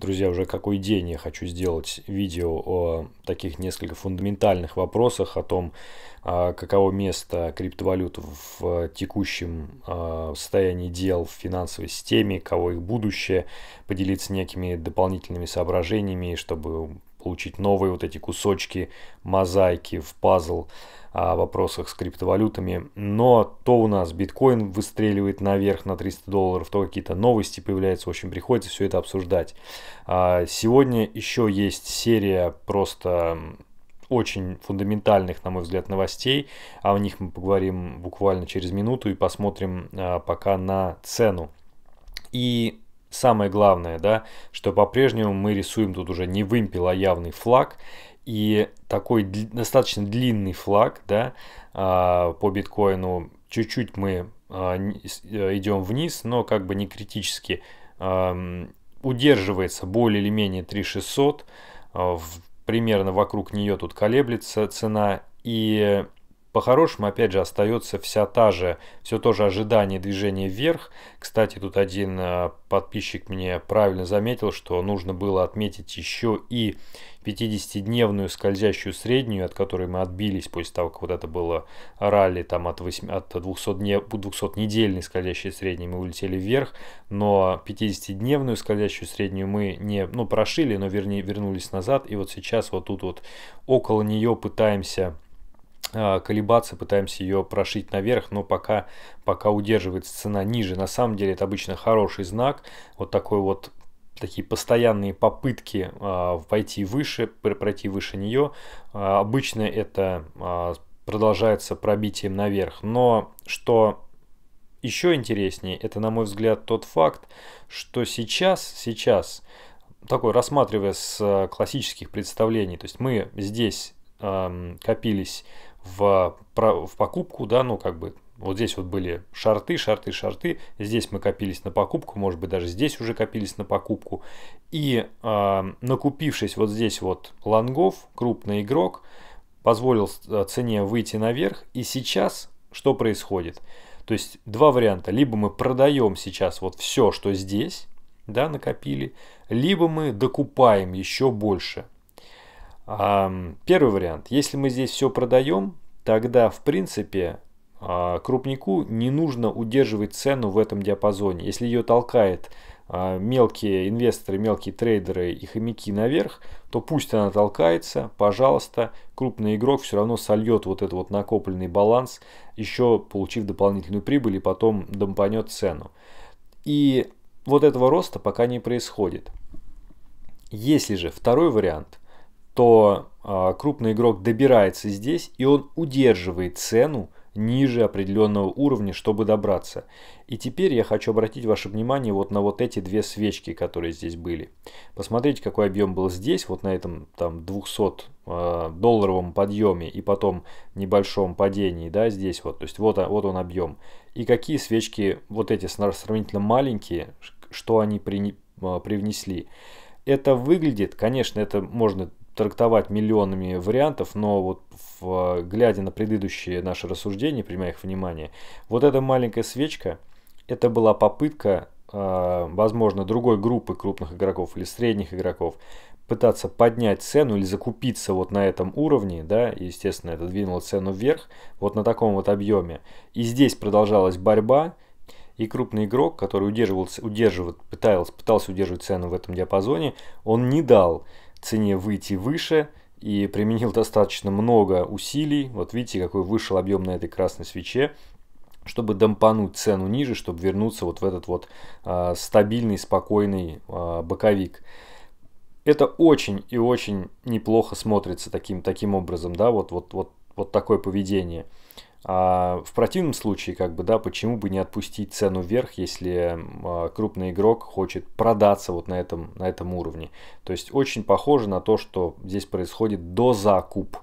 Друзья, уже какой день я хочу сделать видео о таких несколько фундаментальных вопросах, о том, а, каково место криптовалют в текущем а, состоянии дел в финансовой системе, кого их будущее, поделиться некими дополнительными соображениями, чтобы получить новые вот эти кусочки мозаики в пазл а, о вопросах с криптовалютами. Но то у нас биткоин выстреливает наверх на 300 долларов, то какие-то новости появляются. В общем, приходится все это обсуждать. А, сегодня еще есть серия просто очень фундаментальных, на мой взгляд, новостей. О них мы поговорим буквально через минуту и посмотрим а, пока на цену. И Самое главное, да, что по-прежнему мы рисуем тут уже не вымпел, а явный флаг. И такой достаточно длинный флаг, да, а, по биткоину. Чуть-чуть мы а, э, идем вниз, но как бы не критически. А, удерживается более или менее 3600. Примерно вокруг нее тут колеблется цена. И по-хорошему, опять же, остается вся та же, все то же ожидание движения вверх. Кстати, тут один э, подписчик мне правильно заметил, что нужно было отметить еще и 50-дневную скользящую среднюю, от которой мы отбились после того, как вот это было ралли там от, 8, 200 днев, 200-недельной скользящей средней мы улетели вверх, но 50-дневную скользящую среднюю мы не, ну, прошили, но вернее, вернулись назад, и вот сейчас вот тут вот около нее пытаемся а, колебаться, пытаемся ее прошить наверх, но пока, пока удерживается цена ниже. На самом деле это обычно хороший знак, вот такой вот такие постоянные попытки э, а, пойти выше, пройти выше нее. Э, а, обычно это э, продолжается пробитием наверх. Но что еще интереснее, это, на мой взгляд, тот факт, что сейчас, сейчас, такой рассматривая с классических представлений, то есть мы здесь копились в, в покупку, да, ну как бы вот здесь вот были шарты, шарты, шарты. Здесь мы копились на покупку, может быть, даже здесь уже копились на покупку. И э, накупившись вот здесь вот лонгов, крупный игрок позволил э, цене выйти наверх. И сейчас что происходит? То есть два варианта. Либо мы продаем сейчас вот все, что здесь, да, накопили, либо мы докупаем еще больше. Первый вариант. Если мы здесь все продаем, тогда в принципе а, крупнику не нужно удерживать цену в этом диапазоне. Если ее толкает а, мелкие инвесторы, мелкие трейдеры и хомяки наверх, то пусть она толкается, пожалуйста, крупный игрок все равно сольет вот этот вот накопленный баланс, еще получив дополнительную прибыль и потом домпанет цену. И вот этого роста пока не происходит. Если же второй вариант, то э, крупный игрок добирается здесь, и он удерживает цену ниже определенного уровня, чтобы добраться. И теперь я хочу обратить ваше внимание вот на вот эти две свечки, которые здесь были. Посмотрите, какой объем был здесь, вот на этом там 200 а, долларовом подъеме и потом небольшом падении, да, здесь вот, то есть вот, а, вот он объем. И какие свечки, вот эти сравнительно маленькие, что они при, привнесли. Это выглядит, конечно, это можно трактовать миллионами вариантов, но вот в, глядя на предыдущие наши рассуждения, принимая их внимание, вот эта маленькая свечка, это была попытка, э, возможно, другой группы крупных игроков или средних игроков пытаться поднять цену или закупиться вот на этом уровне, да, и, естественно, это двинуло цену вверх, вот на таком вот объеме. И здесь продолжалась борьба, и крупный игрок, который удерживался, удерживал, пытался, пытался удерживать цену в этом диапазоне, он не дал цене выйти выше и применил достаточно много усилий. Вот видите, какой вышел объем на этой красной свече чтобы дампануть цену ниже, чтобы вернуться вот в этот вот э, стабильный, спокойный э, боковик. Это очень и очень неплохо смотрится таким, таким образом, да, вот, вот, вот, вот такое поведение. А в противном случае, как бы, да, почему бы не отпустить цену вверх, если а, крупный игрок хочет продаться вот на этом, на этом уровне. То есть очень похоже на то, что здесь происходит до закуп.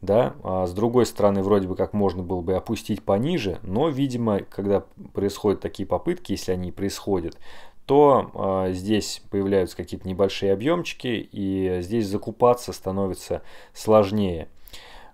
Да? А с другой стороны, вроде бы как можно было бы опустить пониже, но, видимо, когда происходят такие попытки, если они происходят, то э, здесь появляются какие-то небольшие объемчики, и здесь закупаться становится сложнее.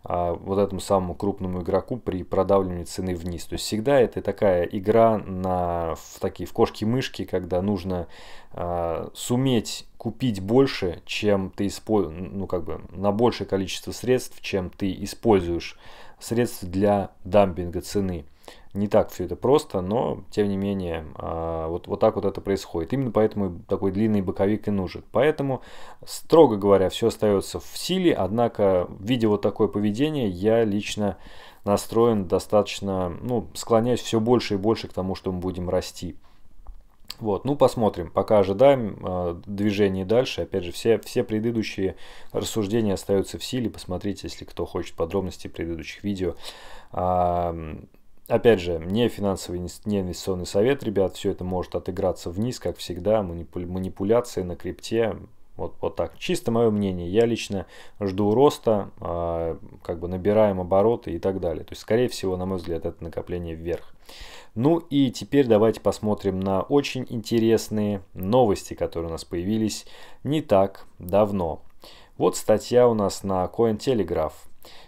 А, вот этому самому крупному игроку при продавливании цены вниз. То есть всегда это такая игра на, в такие в кошки-мышки, когда нужно э, суметь купить больше, чем ты используешь, ну как бы на большее количество средств, чем ты используешь средств для дампинга цены не так все это просто, но тем не менее а, вот, вот так вот это происходит. Именно поэтому такой длинный боковик и нужен. Поэтому, строго говоря, все остается в силе, однако, видя вот такое поведение, я лично настроен достаточно, ну, склоняюсь все больше и больше к тому, что мы будем расти. Вот, ну посмотрим, пока ожидаем э, движение дальше. Опять же, все, все предыдущие рассуждения остаются в силе. Посмотрите, если кто хочет подробности предыдущих видео. Э, Опять же, не финансовый, не инвестиционный совет, ребят, все это может отыграться вниз, как всегда, манипуля манипуляции на крипте, вот, вот так. Чисто мое мнение. Я лично жду роста, э, как бы набираем обороты и так далее. То есть, скорее всего, на мой взгляд, это накопление вверх. Ну и теперь давайте посмотрим на очень интересные новости, которые у нас появились не так давно. Вот статья у нас на Cointelegraph.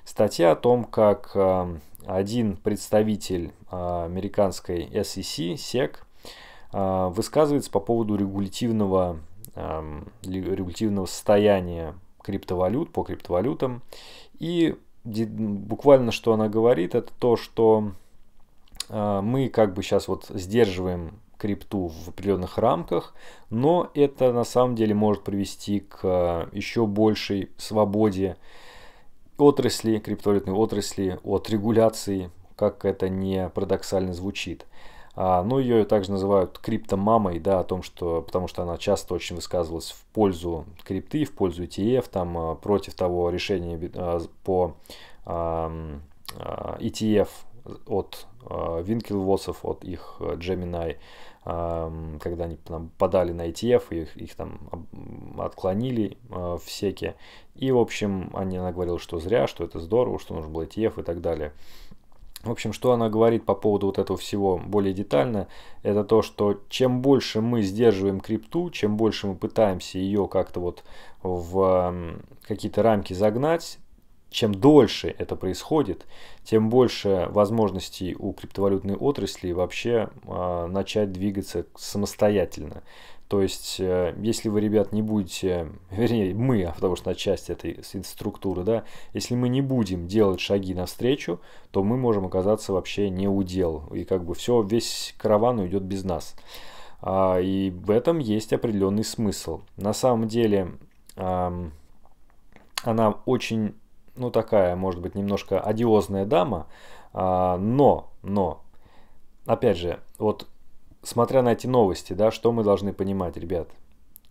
Статья о том, как э, один представитель э, американской SEC, SEC, э, высказывается по поводу регулятивного, регулятивного состояния криптовалют, по криптовалютам. И буквально что она говорит, это то, что мы как бы сейчас вот сдерживаем крипту в определенных рамках, но это на самом деле может привести к еще большей свободе отрасли, криптовалютной отрасли, от регуляции, как это не парадоксально звучит. А, ну, ее также называют криптомамой, да, о том, что, потому что она часто очень высказывалась в пользу крипты, в пользу ETF, там, а, против того решения а, по а, ETF от Винкелвосов, от их Gemini, когда они там, подали на ETF, их, их там отклонили а, в секе. И, в общем, они, она говорила, что зря, что это здорово, что нужен был ETF и так далее. В общем, что она говорит по поводу вот этого всего более детально, это то, что чем больше мы сдерживаем крипту, чем больше мы пытаемся ее как-то вот в какие-то рамки загнать, чем дольше это происходит, тем больше возможностей у криптовалютной отрасли вообще э, начать двигаться самостоятельно. То есть, э, если вы, ребят, не будете, вернее, мы, а потому что на часть этой структуры, да, если мы не будем делать шаги навстречу, то мы можем оказаться вообще не у дел. И как бы все, весь караван уйдет без нас. А, и в этом есть определенный смысл. На самом деле, э, она очень ну такая, может быть, немножко одиозная дама, а, но, но, опять же, вот смотря на эти новости, да, что мы должны понимать, ребят,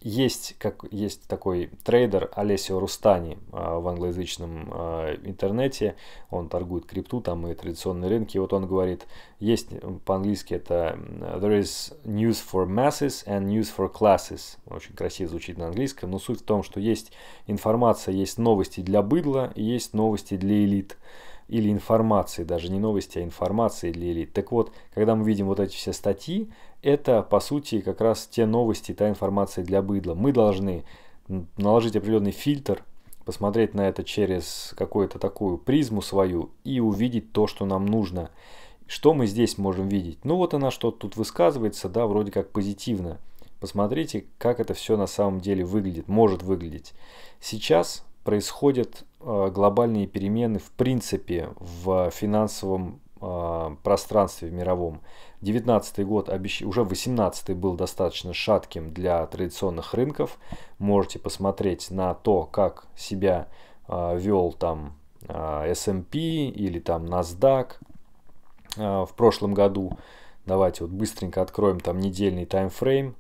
есть, как, есть такой трейдер Олесио Рустани а, в англоязычном а, интернете, он торгует крипту, там и традиционные рынки, вот он говорит, есть по-английски это there is news for masses and news for classes, очень красиво звучит на английском, но суть в том, что есть информация, есть новости для быдла и есть новости для элит или информации, даже не новости, а информации для элит. Так вот, когда мы видим вот эти все статьи, это по сути как раз те новости, та информация для быдла. Мы должны наложить определенный фильтр, посмотреть на это через какую-то такую призму свою и увидеть то, что нам нужно. Что мы здесь можем видеть? Ну вот она что тут высказывается, да, вроде как позитивно. Посмотрите, как это все на самом деле выглядит, может выглядеть. Сейчас происходят э, глобальные перемены в принципе в финансовом э, пространстве в мировом. 19 год, обещ... уже 18 был достаточно шатким для традиционных рынков. Можете посмотреть на то, как себя э, вел там S&P или там NASDAQ в прошлом году. Давайте вот быстренько откроем там недельный таймфрейм.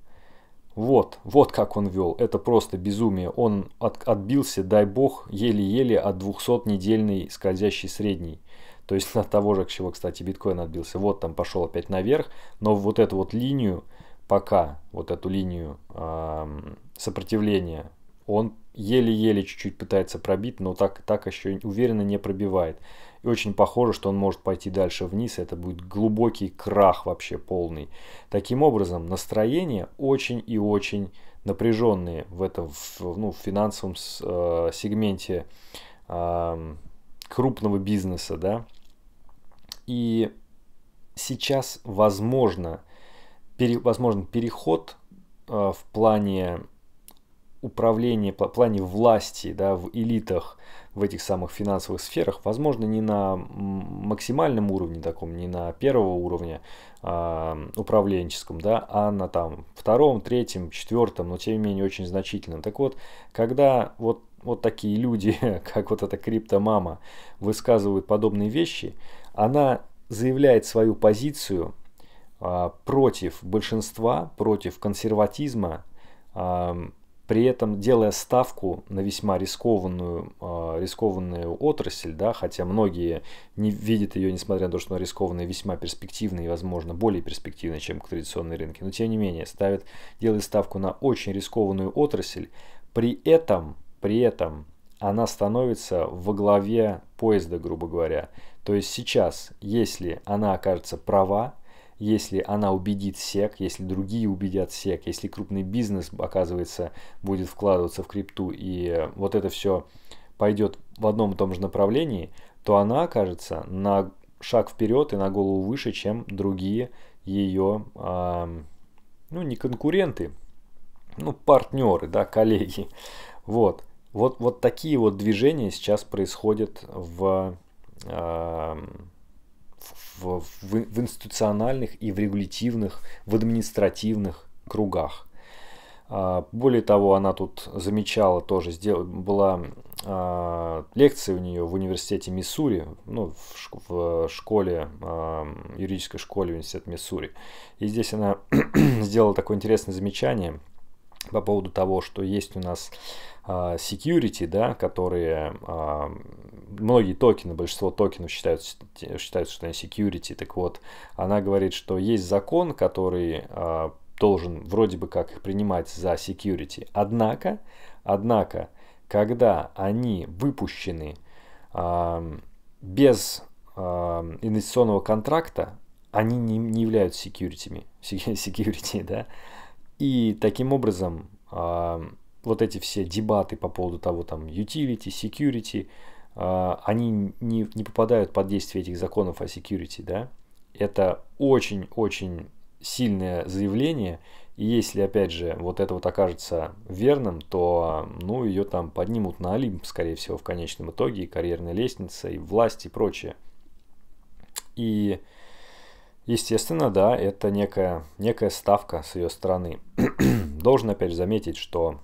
Вот, вот как он вел. Это просто безумие. Он от, отбился, дай бог, еле-еле от 200-недельной скользящей средней. То есть от того же, к чего, кстати, биткоин отбился. Вот там пошел опять наверх. Но вот эту вот линию, пока вот эту линию э, сопротивления, он еле-еле чуть-чуть пытается пробить, но так, так еще уверенно не пробивает. И очень похоже, что он может пойти дальше вниз, это будет глубокий крах вообще полный. Таким образом, настроение очень и очень напряженные в этом в, ну, в финансовом э, сегменте э, крупного бизнеса, да. И сейчас возможно, пере, возможен переход э, в плане управлении, плане власти, да, в элитах, в этих самых финансовых сферах, возможно, не на максимальном уровне таком, не на первого уровня э, управленческом, да, а на там втором, третьем, четвертом, но тем не менее очень значительном. Так вот, когда вот, вот такие люди, как вот эта криптомама, высказывают подобные вещи, она заявляет свою позицию э, против большинства, против консерватизма, э, при этом делая ставку на весьма рискованную, а, рискованную отрасль, да, хотя многие не видят ее, несмотря на то, что она рискованная, весьма перспективная и, возможно, более перспективная, чем традиционные рынки, но тем не менее ставит делает ставку на очень рискованную отрасль, при этом, при этом она становится во главе поезда, грубо говоря. То есть сейчас, если она окажется права, если она убедит сек, если другие убедят сек, если крупный бизнес, оказывается, будет вкладываться в крипту, и э, вот это все пойдет в одном и том же направлении, то она окажется на шаг вперед и на голову выше, чем другие ее, ну, не конкуренты, ну, партнеры, да, коллеги. Вот. Вот, вот такие вот движения сейчас происходят в, э, в, в, в институциональных и в регулятивных, в административных кругах. А, более того, она тут замечала тоже, сдел... была а, лекция у нее в университете Миссури, ну, в, школе, а, юридической школе университета Миссури. И здесь она сделала такое интересное замечание – по поводу того, что есть у нас а, security, да, которые а, многие токены, большинство токенов считают, считают, что они security. Так вот, она говорит, что есть закон, который а, должен вроде бы как их принимать за security. Однако, однако, когда они выпущены без инвестиционного контракта, они не, не являются security, security да? И таким образом а, вот эти все дебаты по поводу того, там, utility, security, а, они не, не попадают под действие этих законов о security, да. Это очень-очень сильное заявление, и если, опять же, вот это вот окажется верным, то, ну, ее там поднимут на Олимп, скорее всего, в конечном итоге, и карьерная лестница, и власть, и прочее. И Естественно, да, это некая, некая ставка с ее стороны. Должен опять заметить, что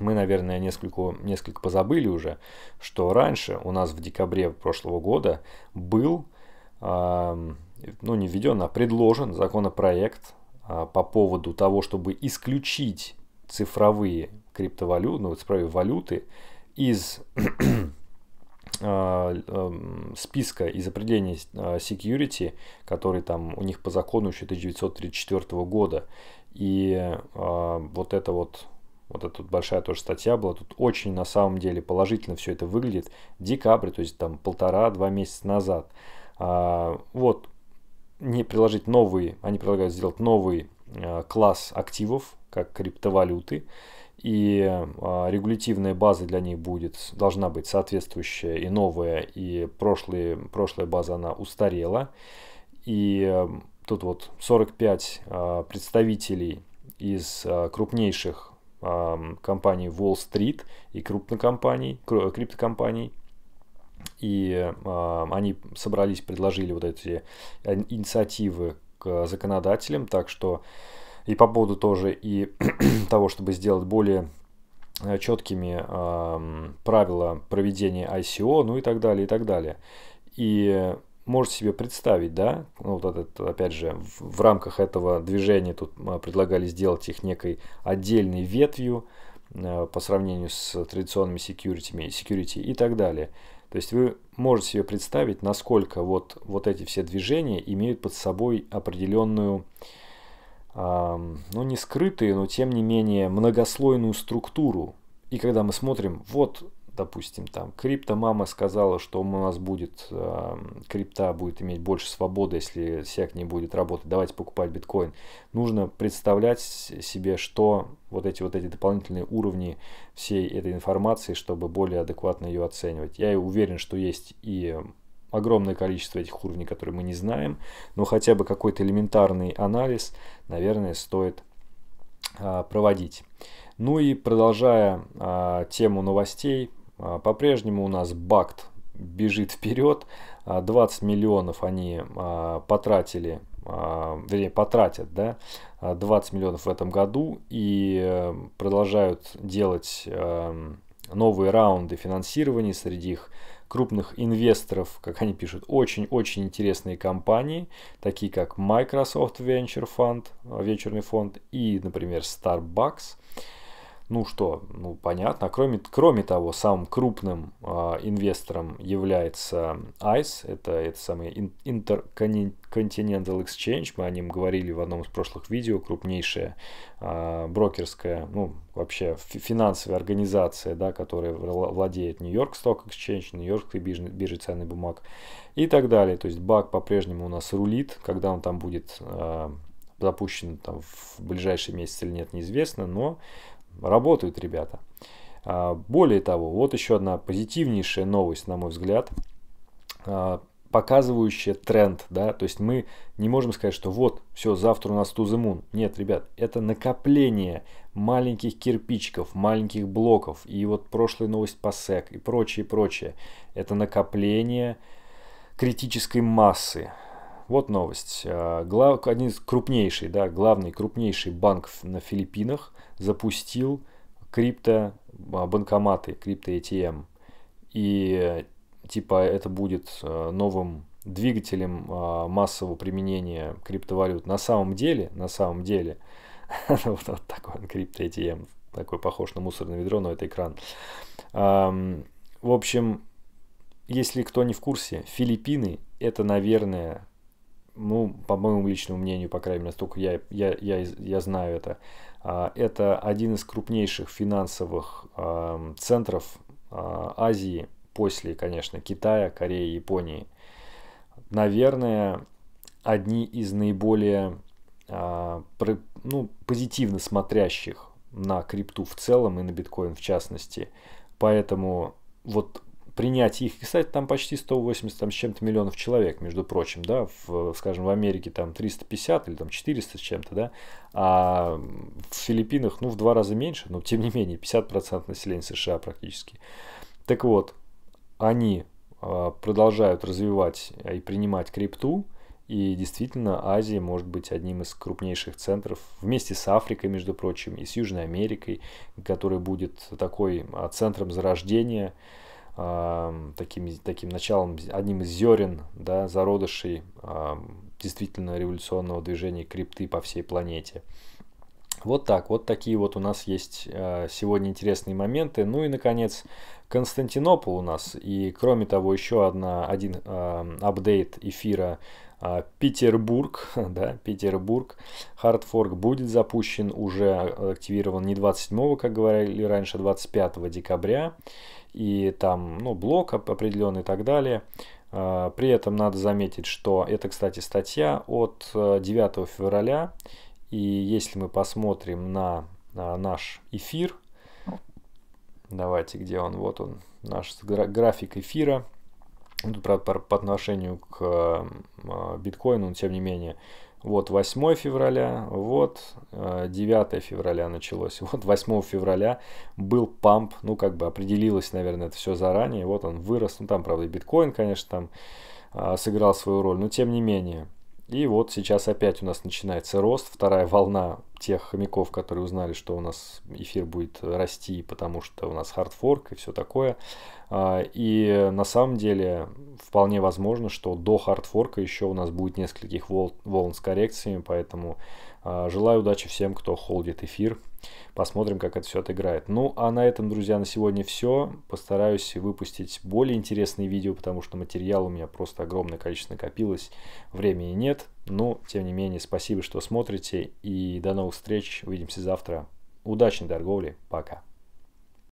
мы, наверное, несколько, несколько позабыли уже, что раньше у нас в декабре прошлого года был, э, ну не введен, а предложен законопроект э, по поводу того, чтобы исключить цифровые криптовалюты, ну, цифровые валюты из Э, э, списка из определений э, security, который там у них по закону еще 1934 года. И вот это вот вот эта тут большая тоже статья была, тут очень на самом деле положительно все это выглядит. Декабрь, то есть там полтора-два месяца назад. А, вот, не приложить новый, они предлагают сделать новый класс активов, как криптовалюты, и а, регулятивная база для них будет, должна быть соответствующая и новая, и прошлые, прошлая база, она устарела. И а, тут вот 45 а, представителей из крупнейших компаний Wall Street и крупнокомпаний, криптокомпаний, и они собрались, предложили вот эти инициативы к законодателям, так что и по поводу тоже и того, чтобы сделать более э, четкими э, правила проведения ICO, ну и так далее, и так далее. И можете себе представить, да, ну вот этот, опять же, в, в рамках этого движения тут э, предлагали сделать их некой отдельной ветвью э, по сравнению с традиционными security, security и так далее. То есть вы можете себе представить, насколько вот, вот эти все движения имеют под собой определенную ну не скрытые, но тем не менее многослойную структуру. И когда мы смотрим, вот, допустим, там крипто мама сказала, что у нас будет, крипта будет иметь больше свободы, если сек не будет работать, давайте покупать биткоин. Нужно представлять себе, что вот эти вот эти дополнительные уровни всей этой информации, чтобы более адекватно ее оценивать. Я уверен, что есть и огромное количество этих уровней, которые мы не знаем, но хотя бы какой-то элементарный анализ, наверное, стоит а, проводить. Ну и продолжая а, тему новостей, а, по-прежнему у нас БАКТ бежит вперед. 20 миллионов они потратили, вернее, потратят, да, 20 миллионов в этом году и э, продолжают делать эм, новые раунды финансирования. Среди их крупных инвесторов, как они пишут, очень-очень интересные компании, такие как Microsoft Venture Fund, вечерный фонд и, например, Starbucks ну что, ну понятно. Кроме, кроме того, самым крупным э, инвестором является ICE, это, это самый Intercontinental Exchange, мы о нем говорили в одном из прошлых видео, крупнейшая э, брокерская, ну вообще финансовая организация, да, которая владеет Нью-Йорк Stock Exchange, Нью-Йоркской биржей, биржей ценных бумаг и так далее. То есть бак по-прежнему у нас рулит, когда он там будет... Э, запущен там в ближайшие месяцы или нет, неизвестно, но Работают ребята. А, более того, вот еще одна позитивнейшая новость, на мой взгляд, а, показывающая тренд, да, то есть мы не можем сказать, что вот, все, завтра у нас тузымун. Нет, ребят, это накопление маленьких кирпичиков, маленьких блоков, и вот прошлая новость по SEC и прочее, прочее. Это накопление критической массы, вот новость. Э, Глав, один из крупнейших, да, главный крупнейший банк на Филиппинах запустил крипто а, банкоматы, крипто ATM. Эм. И э, типа это будет э, новым двигателем а, массового применения криптовалют. На самом деле, на самом деле, ну, вот, такой он крипто ATM, эм. такой похож на мусорное ведро, но это экран. В общем, если кто не в курсе, Филиппины это, наверное, ну, по моему личному мнению, по крайней мере, столько я, я, я, я знаю это, а, это один из крупнейших финансовых центров а, Азии, после, конечно, Китая, Кореи, Японии. Наверное, одни из наиболее а, ну, позитивно смотрящих на крипту в целом и на биткоин в частности. Поэтому вот принять их. И, кстати, там почти 180 там, с чем-то миллионов человек, между прочим, да, в, скажем, в Америке там 350 или там 400 с чем-то, да, а в Филиппинах, ну, в два раза меньше, но тем не менее 50% населения США практически. Так вот, они а, продолжают развивать а, и принимать крипту, и действительно, Азия может быть одним из крупнейших центров вместе с Африкой, между прочим, и с Южной Америкой, который будет такой а, центром зарождения таким, таким началом, одним из зерен, да, зародышей э, действительно революционного движения крипты по всей планете. Вот так, вот такие вот у нас есть э, сегодня интересные моменты. Ну и, наконец, Константинополь у нас. И, кроме того, еще одна, один э, апдейт эфира а, Петербург, да, Петербург, хардфорк будет запущен, уже активирован не 27, как говорили раньше, 25 а декабря и там, ну, блок определенный и так далее. А, при этом надо заметить, что это, кстати, статья от 9 э, февраля. И если мы посмотрим на а, наш эфир, давайте, где он, вот он, наш график эфира, ну, Тут, правда, по отношению к а, биткоину, но тем не менее, вот 8 февраля, вот 9 э, февраля началось. Вот 8 февраля был памп, ну как бы определилось, наверное, это все заранее. Вот он вырос, ну там, правда, биткоин, конечно, там а, сыграл свою роль, но тем не менее. И вот сейчас опять у нас начинается рост, вторая волна тех хомяков, которые узнали, что у нас эфир будет расти, потому что у нас хардфорк и все такое. А, и на самом деле вполне возможно, что до хардфорка еще у нас будет нескольких волн, с коррекциями, поэтому а, желаю удачи всем, кто холдит эфир. Посмотрим, как это все отыграет. Ну, а на этом, друзья, на сегодня все. Постараюсь выпустить более интересные видео, потому что материал у меня просто огромное количество накопилось. Времени нет. Но, ну, тем не менее, спасибо, что смотрите. И до новых встреч. Увидимся завтра. Удачной торговли. Пока.